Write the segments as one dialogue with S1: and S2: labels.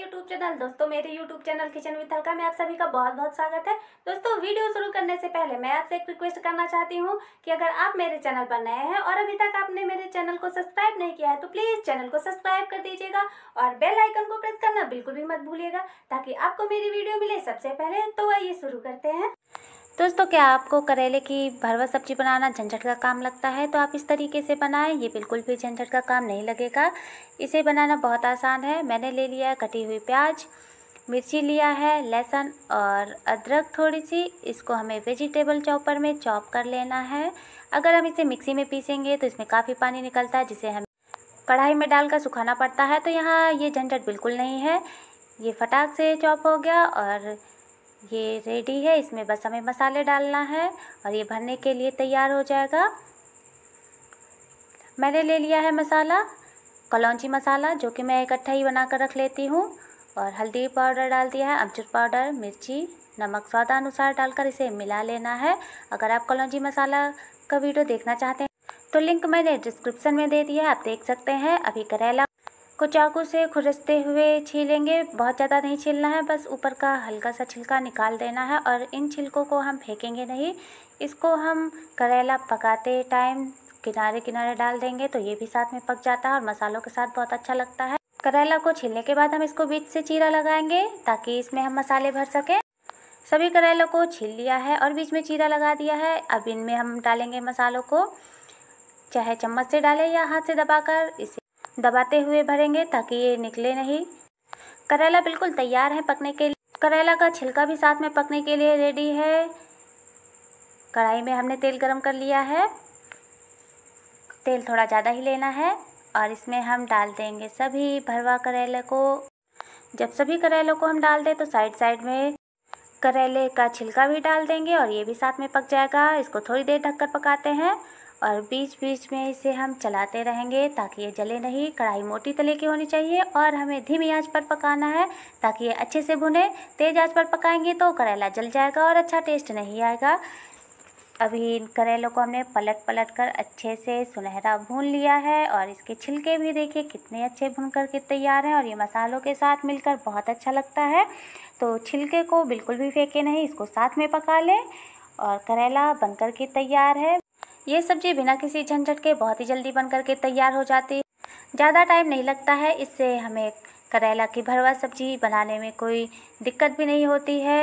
S1: YouTube channel दोस्तों मेरे YouTube channel kitchen with हल्का में आप सभी का बहुत बहुत स्वागत है दोस्तों वीडियो शुरू करने से पहले मैं आपसे एक रिक्वेस्ट करना चाहती हूँ कि अगर आप मेरे चैनल पर नए हैं और अभी तक आपने मेरे चैनल को सब्सक्राइब नहीं किया है तो प्लीज़ चैनल को सब्सक्राइब कर दीजिएगा और बेल आइकन को प्रेस करना बिल्कुल भी मत भूलिएगा ताकि आपको मेरी वीडियो मिले सबसे पहले तो आइए शुरू करते हैं दोस्तों क्या आपको करेले की भरवा सब्जी बनाना झंझट का काम लगता है तो आप इस तरीके से बनाएं ये बिल्कुल भी झंझट का काम नहीं लगेगा इसे बनाना बहुत आसान है मैंने ले लिया है कटी हुई प्याज मिर्ची लिया है लहसुन और अदरक थोड़ी सी इसको हमें वेजिटेबल चॉपर में चॉप कर लेना है अगर हम इसे मिक्सी में पीसेंगे तो इसमें काफ़ी पानी निकलता है जिसे हमें कढ़ाई में डालकर सुखाना पड़ता है तो यहाँ ये झंझट बिल्कुल नहीं है ये फटाक से चॉप हो गया और ये रेडी है इसमें बस हमें मसाले डालना है और ये भरने के लिए तैयार हो जाएगा मैंने ले लिया है मसाला कलौची मसाला जो कि मैं इकट्ठा ही बना कर रख लेती हूँ और हल्दी पाउडर डाल दिया है अमचूर पाउडर मिर्ची नमक स्वादानुसार डालकर इसे मिला लेना है अगर आप कलौची मसाला का वीडियो देखना चाहते हैं तो लिंक मैंने डिस्क्रिप्शन में दे दिया है आप देख सकते हैं अभी करेला को चाकू से खुरसते हुए छीलेंगे बहुत ज़्यादा नहीं छीलना है बस ऊपर का हल्का सा छिलका निकाल देना है और इन छिलकों को हम फेंकेंगे नहीं इसको हम करेला पकाते टाइम किनारे किनारे डाल देंगे तो ये भी साथ में पक जाता है और मसालों के साथ बहुत अच्छा लगता है करेला को छीलने के बाद हम इसको बीच से चीरा लगाएंगे ताकि इसमें हम मसाले भर सकें सभी करेलों को छील लिया है और बीच में चीरा लगा दिया है अब इनमें हम डालेंगे मसालों को चाहे चम्मच से डालें या हाथ से दबाकर इसे दबाते हुए भरेंगे ताकि ये निकले नहीं करेला बिल्कुल तैयार है पकने के लिए करेला का छिलका भी साथ में पकने के लिए रेडी है कढ़ाई में हमने तेल गरम कर लिया है तेल थोड़ा ज़्यादा ही लेना है और इसमें हम डाल देंगे सभी भरवा करेले को जब सभी करेलों को हम डाल दें तो साइड साइड में करेले का छिलका भी डाल देंगे और ये भी साथ में पक जाएगा इसको थोड़ी देर ढककर पकाते हैं और बीच बीच में इसे हम चलाते रहेंगे ताकि ये जले नहीं कढ़ाई मोटी तले की होनी चाहिए और हमें धीमी आंच पर पकाना है ताकि ये अच्छे से भुने तेज़ आंच पर पकाएंगे तो करेला जल जाएगा और अच्छा टेस्ट नहीं आएगा अभी इन करेलों को हमने पलट पलट कर अच्छे से सुनहरा भून लिया है और इसके छिलके भी देखिए कितने अच्छे भून करके तैयार हैं और ये मसालों के साथ मिलकर बहुत अच्छा लगता है तो छिलके को बिल्कुल भी फेंके नहीं इसको साथ में पका लें और करेला बनकर के तैयार है ये सब्जी बिना किसी झंझट के बहुत ही जल्दी बन करके तैयार हो जाती है ज़्यादा टाइम नहीं लगता है इससे हमें करेला की भरवा सब्जी बनाने में कोई दिक्कत भी नहीं होती है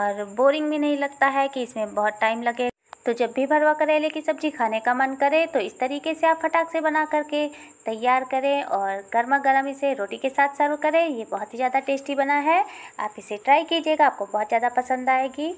S1: और बोरिंग भी नहीं लगता है कि इसमें बहुत टाइम लगे तो जब भी भरवा करेले की सब्ज़ी खाने का मन करे तो इस तरीके से आप फटाक से बना करके तैयार करें और गर्मा गर्म इसे रोटी के साथ सर्व करें ये बहुत ही ज़्यादा टेस्टी बना है आप इसे ट्राई कीजिएगा आपको बहुत ज़्यादा पसंद आएगी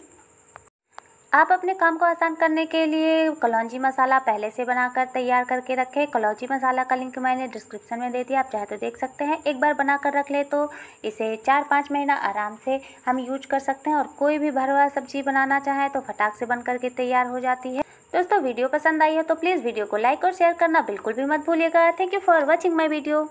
S1: आप अपने काम को आसान करने के लिए कलौजी मसाला पहले से बनाकर तैयार करके रखें कलौजी मसाला का लिंक मैंने डिस्क्रिप्शन में दे दिया आप चाहे तो देख सकते हैं एक बार बनाकर रख ले तो इसे चार पाँच महीना आराम से हम यूज कर सकते हैं और कोई भी भरवा सब्जी बनाना चाहें तो फटाक से बन करके तैयार हो जाती है दोस्तों वीडियो पसंद आई हो तो प्लीज़ वीडियो को लाइक और शेयर करना बिल्कुल भी मत भूलिएगा thank you for watching my video